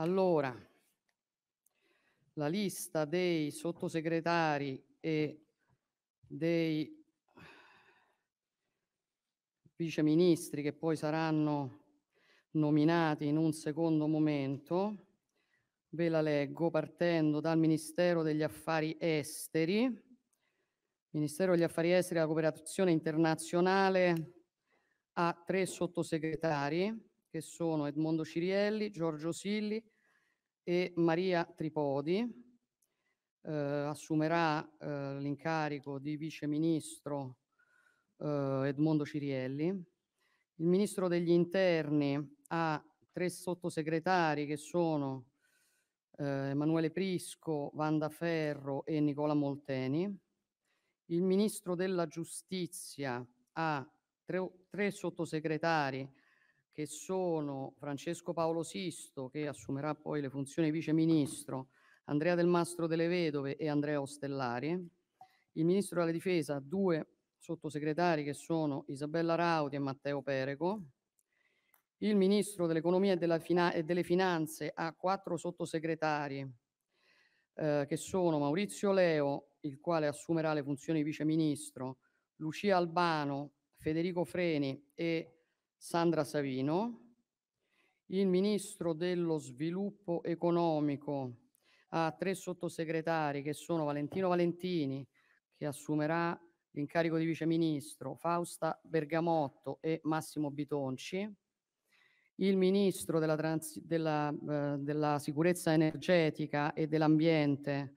Allora, la lista dei sottosegretari e dei viceministri che poi saranno nominati in un secondo momento, ve la leggo partendo dal Ministero degli Affari Esteri. Ministero degli Affari Esteri e della Cooperazione Internazionale ha tre sottosegretari, che sono Edmondo Cirielli, Giorgio Silli e Maria Tripodi. Eh, assumerà eh, l'incarico di viceministro eh, Edmondo Cirielli. Il ministro degli interni ha tre sottosegretari che sono eh, Emanuele Prisco, Vanda Ferro e Nicola Molteni. Il ministro della giustizia ha tre, tre sottosegretari che sono Francesco Paolo Sisto, che assumerà poi le funzioni vice ministro, Andrea Del Mastro delle Vedove e Andrea Ostellari, il ministro della difesa, ha due sottosegretari che sono Isabella Raudi e Matteo Perego, il ministro dell'economia e, fina- e, delle finanze ha quattro sottosegretari eh, che sono Maurizio Leo, il quale assumerà le funzioni vice ministro, Lucia Albano, Federico Freni e Sandra Savino, il ministro dello sviluppo economico ha tre sottosegretari che sono Valentino Valentini, che assumerà l'incarico di viceministro, Fausta Bergamotto e Massimo Bitonci, il ministro della, trans- della, eh, della sicurezza energetica e dell'ambiente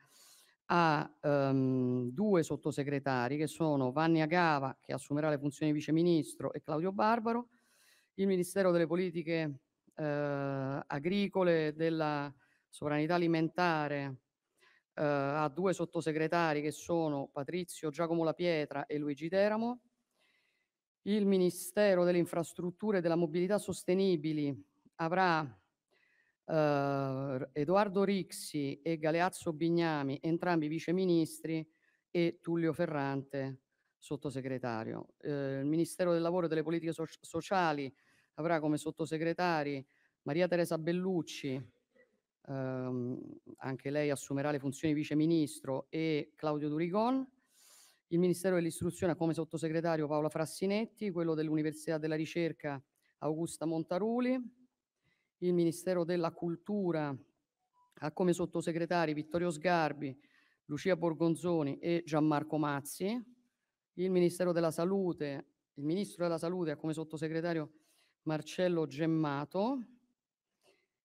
ha ehm, due sottosegretari che sono Vanni Agava, che assumerà le funzioni di viceministro, e Claudio Barbaro, il Ministero delle politiche eh, agricole della sovranità alimentare eh, ha due sottosegretari che sono Patrizio Giacomo La Pietra e Luigi Teramo. Il Ministero delle Infrastrutture e della Mobilità Sostenibili avrà eh, Edoardo Rixi e Galeazzo Bignami, entrambi viceministri, e Tullio Ferrante, sottosegretario. Eh, il Ministero del Lavoro e delle Politiche so- Sociali avrà come sottosegretari Maria Teresa Bellucci, ehm, anche lei assumerà le funzioni di viceministro, e Claudio Durigon. Il Ministero dell'Istruzione ha come sottosegretario Paola Frassinetti, quello dell'Università della Ricerca Augusta Montaruli. Il Ministero della Cultura ha come sottosegretari Vittorio Sgarbi, Lucia Borgonzoni e Gianmarco Mazzi. Il Ministero della Salute, il Ministro della Salute ha come sottosegretario Marcello Gemmato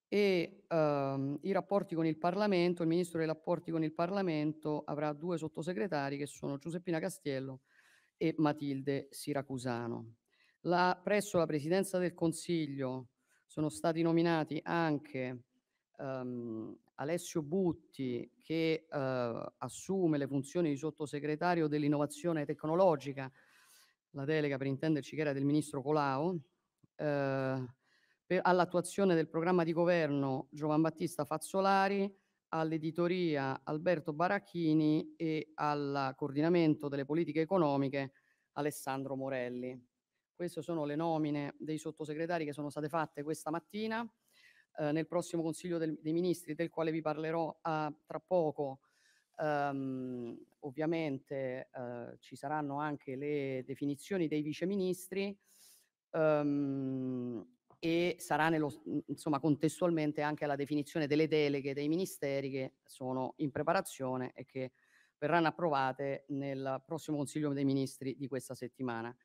e ehm, i rapporti con il Parlamento, il ministro dei rapporti con il Parlamento avrà due sottosegretari che sono Giuseppina Castiello e Matilde Siracusano. La, presso la Presidenza del Consiglio sono stati nominati anche ehm, Alessio Butti che eh, assume le funzioni di sottosegretario dell'innovazione tecnologica, la delega per intenderci che era del ministro Colau, Ehm, per, all'attuazione del programma di governo Giovan Battista Fazzolari, all'editoria Alberto Baracchini e al coordinamento delle politiche economiche Alessandro Morelli. Queste sono le nomine dei sottosegretari che sono state fatte questa mattina. Eh, nel prossimo Consiglio del, dei Ministri, del quale vi parlerò a, ah, tra poco, ehm, ovviamente eh, ci saranno anche le definizioni dei viceministri. ministri ehm, e sarà nello, insomma, contestualmente anche alla definizione delle deleghe dei ministeri che sono in preparazione e che verranno approvate nel prossimo Consiglio dei Ministri di questa settimana.